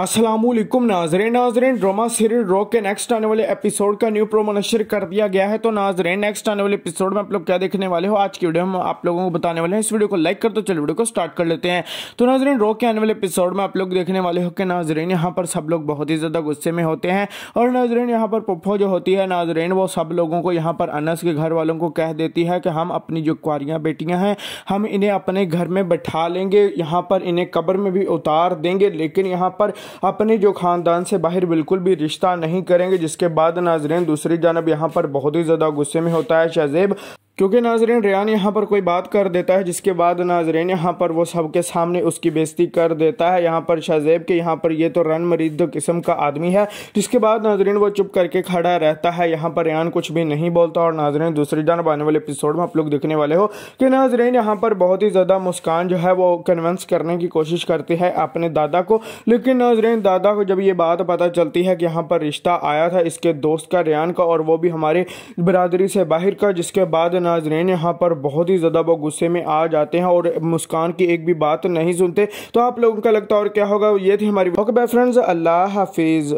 असलम नाजरेन नाजरेन drama serial रॉक के नेक्स्ट आने वाले एपिसोड का न्यू प्रोमो नशर कर दिया गया है तो नाजरेन नेक्स्ट आने वाले एपिसोड में आप लोग क्या देखने वाले हो आज की वीडियो हम आप लोगों को बताने वाले हैं इस वीडियो को लाइक कर तो चलो वीडियो को स्टार्ट कर लेते हैं तो नाजरेन रॉक के आने वाले एपिसोड में आप लोग देखने वाले हो कि नाजरेन यहाँ पर सब लोग बहुत ही ज़्यादा गुस्से में होते हैं और नाजरेन यहाँ पर पुप्पो जो होती है नाजरेन वो सब लोगों को यहाँ पर अनस के घर वालों को कह देती है कि हम अपनी जो कुरियाँ बेटियाँ हैं हम इन्हें अपने घर में बैठा लेंगे यहाँ पर इन्हें कब्र में भी उतार देंगे लेकिन यहाँ पर अपने जो ख़ानदान से बाहर बिल्कुल भी रिश्ता नहीं करेंगे जिसके बाद नाजरेन दूसरी जानब यहाँ पर बहुत ही ज़्यादा गुस्से में होता है शहजेब क्योंकि नाजरीन रेयान यहाँ पर कोई बात कर देता है जिसके बाद नाजरीन यहाँ पर वो सबके सामने उसकी बेजती कर देता है यहाँ पर शाहजेब के यहाँ पर ये तो रन मरीद किस्म का आदमी है जिसके बाद नाजरीन वो चुप करके खड़ा रहता है यहाँ पर रेहान कुछ भी नहीं बोलता और नाजरीन दूसरी जानब आने वाले एपिसोड में आप लोग देखने वाले हो कि नाजरीन यहाँ पर बहुत ही ज़्यादा मुस्कान जो है वो कन्वेंस करने की कोशिश करती है अपने दादा को लेकिन नाजरीन दादा को जब ये बात पता चलती है कि यहाँ पर रिश्ता आया था इसके दोस्त का रेहान का और वो भी हमारे बरदरी से बाहर का जिसके बाद नाजरेन यहाँ पर बहुत ही ज़्यादा वो गुस्से में आ जाते हैं और मुस्कान की एक भी बात नहीं सुनते तो आप लोगों का लगता और क्या होगा ये थी हमारी ओके बाय फ्रेंड्स अल्लाह हाफिज़